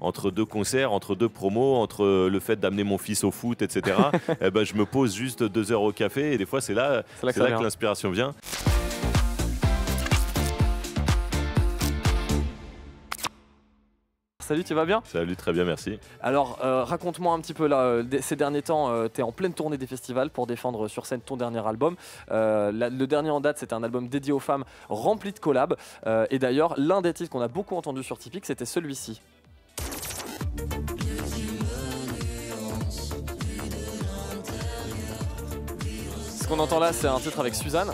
entre deux concerts, entre deux promos, entre euh, le fait d'amener mon fils au foot, etc. eh ben, je me pose juste deux heures au café et des fois c'est là, que, l'inspiration vient. Salut, tu vas bien Salut, très bien, merci. Alors, euh, raconte-moi un petit peu, là, euh, ces derniers temps, tu es en pleine tournée des festivals pour défendre sur scène ton dernier album. le dernier en date, c'était un album dédié aux femmes, rempli de collabs. et d'ailleurs, l'un des titres qu'on a beaucoup entendu sur Typique, c'était celui-ci. qu'on entend là, c'est un titre avec Suzanne.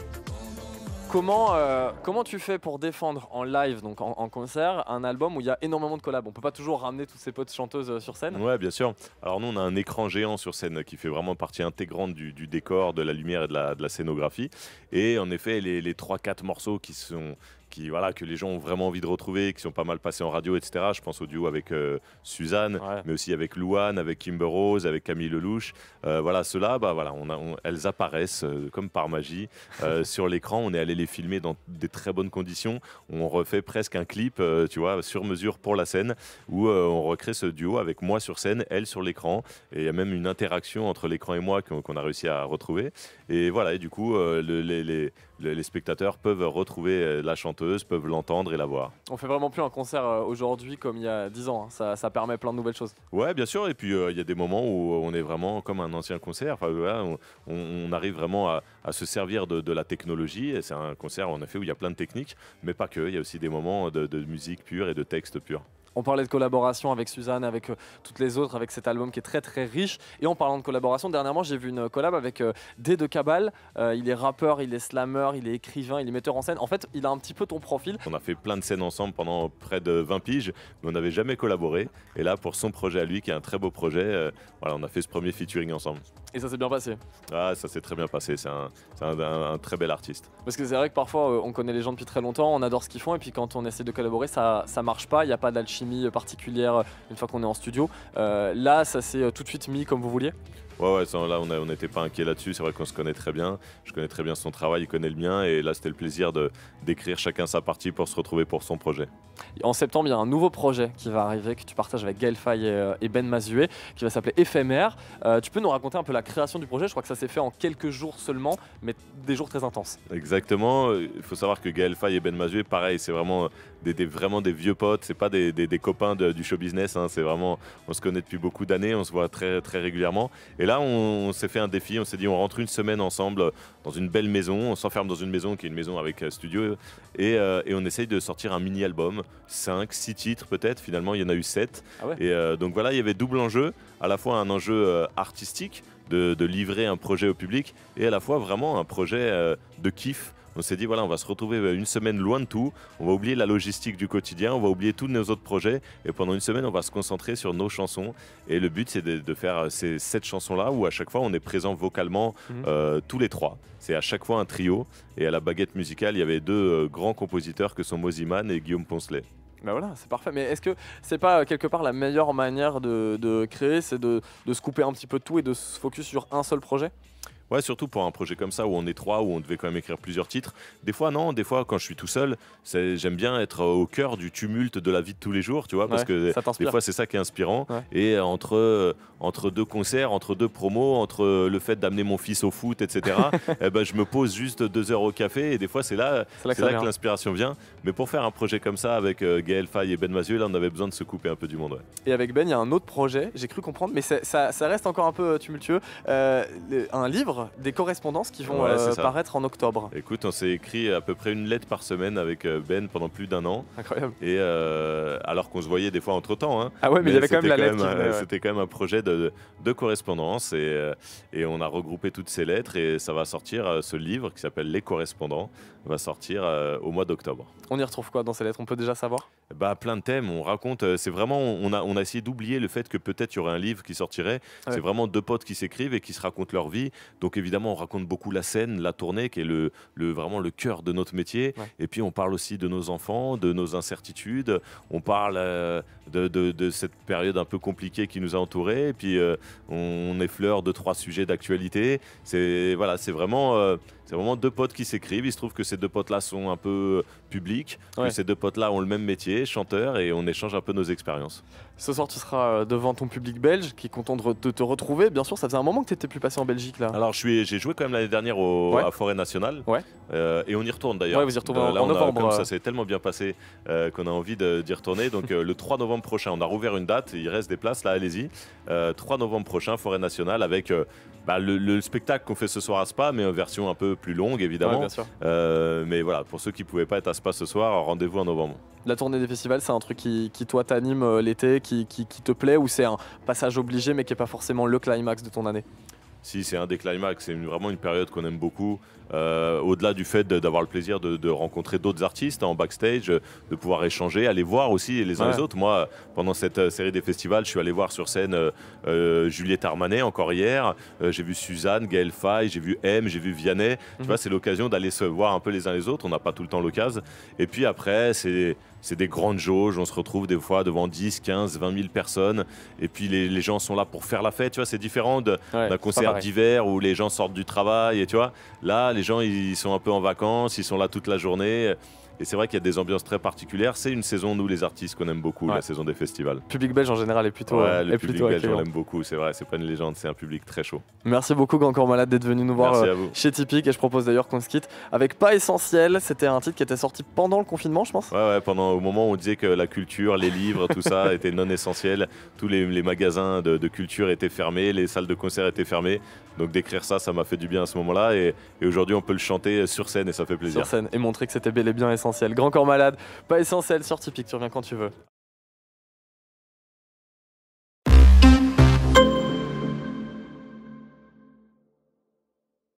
Comment, euh, comment tu fais pour défendre en live, donc en, concert, un album où il y a énormément de collabs On peut pas toujours ramener tous ces potes chanteuses euh, sur scène Ouais, bien sûr. Alors nous, on a un écran géant sur scène qui fait vraiment partie intégrante du, décor, de la lumière et de la, scénographie. Et en effet, les, les 3-4 morceaux qui sont, voilà que les gens ont vraiment envie de retrouver, qui sont pas mal passés en radio, etc. Je pense au duo avec euh, Suzanne, mais aussi avec Louane, avec Kimber Rose, avec Camille Lelouch. Euh, voilà, ceux-là, bah voilà, elles apparaissent euh, comme par magie sur l'écran. On est allé les filmer dans des très bonnes conditions. On refait presque un clip, tu vois, sur mesure pour la scène, où on recrée ce duo avec moi sur scène, elle sur l'écran, et il y a même une interaction entre l'écran et moi qu'on a réussi à retrouver. Et voilà, et du coup, les, les les spectateurs peuvent retrouver euh, la chanteuse, peuvent l'entendre et la voir. On fait vraiment plus un concert euh, aujourd'hui comme il y a 10 ans. Hein. Ça, permet plein de nouvelles choses. Ouais, bien sûr. Et puis euh, il y a des moments où on est vraiment comme un ancien concert. on, arrive vraiment à, se servir de, la technologie. Et c'est un concert en effet où il y a plein de techniques, mais pas que. Il y a aussi des moments de musique pure et de texte pur. On parlait de collaboration avec Suzanne, avec euh, toutes les autres, avec cet album qui est très très riche. Et en parlant de collaboration, dernièrement j'ai vu une euh, collab avec euh, D de Cabal. Euh, il est rappeur, il est slammer, il est écrivain, il est metteur en scène. En fait, il a un petit peu ton profil. On a fait plein de scènes ensemble pendant près de 20 piges, mais on n'avait jamais collaboré. Et là, pour son projet à lui, qui est un très beau projet, voilà, on a fait ce premier featuring ensemble. Et ça s'est bien passé Ah, ça s'est très bien passé. C'est un, très bel artiste. Parce que c'est vrai que parfois on connaît les gens depuis très longtemps, on adore ce qu'ils font, et puis quand on essaie de collaborer, ça, ça marche pas, il n'y a pas d'alchimie particulière une fois qu'on est en studio. Euh, là, ça s'est euh, tout de suite mis comme vous vouliez Ouais, ouais, là, on n'était pas inquiet là-dessus. C'est vrai qu'on se connaît très bien. Je connais très bien son travail, il connaît le mien. Et là, c'était le plaisir de d'écrire chacun sa partie pour se retrouver pour son projet. En septembre, il y a un nouveau projet qui va arriver, que tu partages avec Gaël Fay euh, et, Ben Mazué, qui va s'appeler Éphémère. Euh, tu peux nous raconter un peu la création du projet Je crois que ça s'est fait en quelques jours seulement, mais des jours très intenses. Exactement. Il faut savoir que Gaël Fay et Ben Mazué, pareil, c'est vraiment euh, des, vraiment des vieux potes. C'est pas des, des copains du show business. Hein. C'est vraiment, on se connaît depuis beaucoup d'années, on se voit très, très régulièrement. Et et là, on, s'est fait un défi, on s'est dit on rentre une semaine ensemble euh, dans une belle maison, on s'enferme dans une maison qui est une maison avec euh, studio, euh, et, on essaye de sortir un mini-album, 5, 6 titres peut-être, finalement il y en a eu 7. Ah et donc voilà, il y avait double enjeu, à la fois un enjeu artistique, de, de, livrer un projet au public, et à la fois vraiment un projet de kiff on s'est dit, voilà, on va se retrouver euh, une semaine loin de tout, on va oublier la logistique du quotidien, on va oublier tous nos autres projets, et pendant une semaine, on va se concentrer sur nos chansons. Et le but, c'est de, faire euh, ces sept chansons-là, où à chaque fois, on est présent vocalement mhm. euh, tous les trois. C'est à chaque fois un trio, et à la baguette musicale, il y avait deux grands compositeurs que sont Moziman et Guillaume Poncelet. Ben voilà, c'est parfait. Mais est-ce que c'est pas quelque part la meilleure manière de, créer, c'est de, de se couper un petit peu de tout et de se focus sur un seul projet Ouais, surtout pour un projet comme ça où on est trois, où on devait quand même écrire plusieurs titres. Des fois, non, des fois, quand je suis tout seul, j'aime bien être au cœur du tumulte de la vie de tous les jours, tu vois, parce que des fois, c'est ça qui est inspirant. Et entre, euh, entre deux concerts, entre deux promos, entre euh, le fait d'amener mon fils au foot, etc., eh ben, je me pose juste deux heures au café et des fois, c'est là, là que, l'inspiration vient. Mais pour faire un projet comme ça avec euh, Gaël Faye et Ben Mazieu, on avait besoin de se couper un peu du monde. Et avec Ben, il y a un autre projet, j'ai cru comprendre, mais ça, reste encore un peu tumultueux. un livre des correspondances qui vont apparaître euh, paraître en octobre. Écoute, on s'est écrit à peu près une lettre par semaine avec euh, Ben pendant plus d'un an. Incroyable. Et euh, alors qu'on se voyait des fois entre temps. Hein. ah ouais, mais, il y avait quand même la lettre. C'était quand même un projet de, de correspondance et, et, on a regroupé toutes ces lettres et ça va sortir ce livre qui s'appelle Les correspondants va sortir au mois d'octobre. On y retrouve quoi dans ces lettres On peut déjà savoir bah, plein de thèmes. On raconte, c'est vraiment, on a, on a essayé d'oublier le fait que peut-être il y aurait un livre qui sortirait. C'est vraiment deux potes qui s'écrivent et qui se racontent leur vie. Donc évidemment, on raconte beaucoup la scène, la tournée, qui est le, vraiment le cœur de notre métier. Et puis on parle aussi de nos enfants, de nos incertitudes. On parle euh, de, cette période un peu compliquée qui nous a entourés. Et puis euh, on effleure deux, trois sujets d'actualité. C'est voilà, c'est vraiment, euh, c'est vraiment deux potes qui s'écrivent. Il se trouve que ces deux potes-là sont un peu publics, ces deux potes-là ont le même métier, chanteur, et on échange un peu nos expériences. Ce soir, tu seras devant ton public belge qui est content de, te retrouver. Bien sûr, ça faisait un moment que tu n'étais plus passé en Belgique là. Alors, j'ai joué quand même l'année dernière au, à Forêt Nationale. Euh, et on y retourne d'ailleurs. Ouais, vous y retournez euh, en, novembre. Euh. ça s'est tellement bien passé qu'on a envie d'y retourner. Donc le 3 novembre prochain, on a rouvert une date. Il reste des places là, allez-y. 3 novembre prochain, Forêt Nationale avec bah, le, spectacle qu'on fait ce soir à Spa, mais en version un peu plus longue évidemment. mais voilà, pour ceux qui ne pouvaient pas être à Spa ce soir, rendez-vous en novembre. La tournée des festivals, c'est un truc qui, toi t'anime l'été, qui, qui te plaît ou c'est un passage obligé mais qui n'est pas forcément le climax de ton année si c'est un des climax, c'est vraiment une période qu'on aime beaucoup. Euh, au-delà du fait d'avoir le plaisir de, rencontrer d'autres artistes en backstage, de pouvoir échanger, aller voir aussi les uns les autres. Moi, pendant cette euh, série des festivals, je suis allé voir sur scène euh, Juliette Armanet encore hier. j'ai vu Suzanne, Gaël Fay, j'ai vu M, j'ai vu Vianney. Tu mhm. vois, c'est l'occasion d'aller se voir un peu les uns les autres. On n'a pas tout le temps l'occasion. Et puis après, c'est c'est des grandes jauges, on se retrouve des fois devant 10, 15, 20 000 personnes, et puis les, gens sont là pour faire la fête, tu vois, c'est différent d'un concert d'hiver où les gens sortent du travail, et tu vois, là, les gens, ils sont un peu en vacances, ils sont là toute la journée. Et c'est vrai qu'il y a des ambiances très particulières. C'est une saison, nous les artistes, qu'on aime beaucoup, la saison des festivals. Le public belge en général est plutôt. Ouais, le public belge, on l'aime beaucoup, c'est vrai, c'est pas une légende, c'est un public très chaud. Merci beaucoup, Grand Corps Malade, d'être venu nous voir euh, chez Typique. Et je propose d'ailleurs qu'on se quitte avec Pas Essentiel. C'était un titre qui était sorti pendant le confinement, je pense. Ouais, ouais, pendant, au moment où on disait que la culture, les livres, tout ça était non essentiel. Tous les, magasins de, culture étaient fermés, les salles de concert étaient fermées. Donc d'écrire ça, ça m'a fait du bien à ce moment-là. Et, et aujourd'hui, on peut le chanter sur scène et ça fait plaisir. Sur scène et montrer que c'était bel et bien Grand corps malade, pas essentiel sur Tipeee, tu reviens quand tu veux.